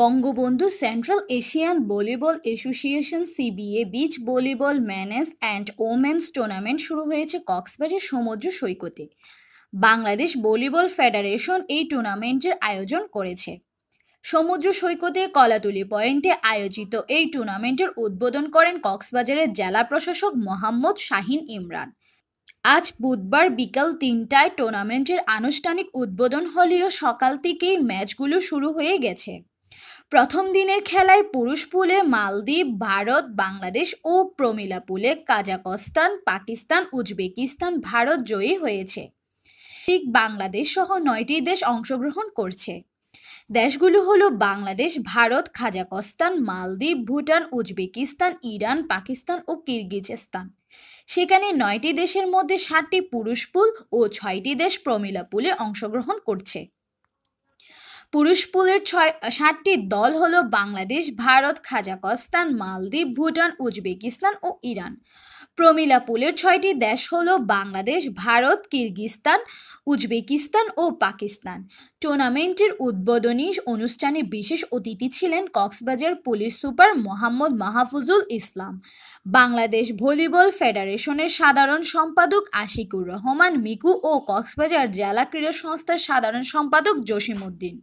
Bangabandhu central Asian volleyball association CBA beach volleyball men's and women's tournament শুরু হয়েছে কক্সবাজার সমুদ্র সৈকতে বাংলাদেশ ভলিবল ফেডারেশন এই টুর্নামেন্টের আয়োজন করেছে সমুদ্র সৈকতের কলাতুলি পয়েন্টে আয়োজিত এই টুর্নামেন্টের উদ্বোধন করেন কক্সবাজারের জেলা প্রশাসক মোহাম্মদ শাহিন ইমরান আজ বুধবার বিকাল তিনটায় টুর্নামেন্টের আনুষ্ঠানিক উদ্বোধন হলেও সকাল থেকেই ম্যাচগুলো শুরু হয়ে গেছে প্রথম দিনের খেলায় পুরুষ পুলে মালদ্বীপ ভারত বাংলাদেশ ও প্রমিলা পুলে কাজাকস্তান পাকিস্তান উজবেকিস্তান ভারত জয়ী হয়েছে ঠিক বাংলাদেশ সহ নয়টি দেশ অংশগ্রহণ করছে দেশগুলো হলো Bangladesh Bharat Kazakhstan Maldives Bhutan Uzbekistan Iran Pakistan ও কিরগিজস্তান সেখানে নয়টি দেশের মধ্যে ষাটটি পুরুষ পুল ও ছয়টি দেশ প্রমিলা পুলে অংশগ্রহণ করছে পুরুষ পুলের ছয় সাতটি দল হলো বাংলাদেশ ভারত খাজাকস্তান মালদ্বীপ ভুটান উজবেকিস্তান ও ইরান প্রমিলা পুলের ছয়টি দেশ হলো বাংলাদেশ ভারত কিরগিস্তান উজবেকিস্তান ও পাকিস্তান টুর্নামেন্টের উদ্বোধনী অনুষ্ঠানে বিশেষ অতিথি ছিলেন Cox's Bazar police super Mohammad Mahfuzul Islam Bangladesh volleyball ফেডারেশনের সাধারণ সম্পাদক আশিকুর রহমান মিকু ও কক্সবাজার জেলা ক্রীড়া সংস্থার সাধারণ সম্পাদক জসিম উদ্দিন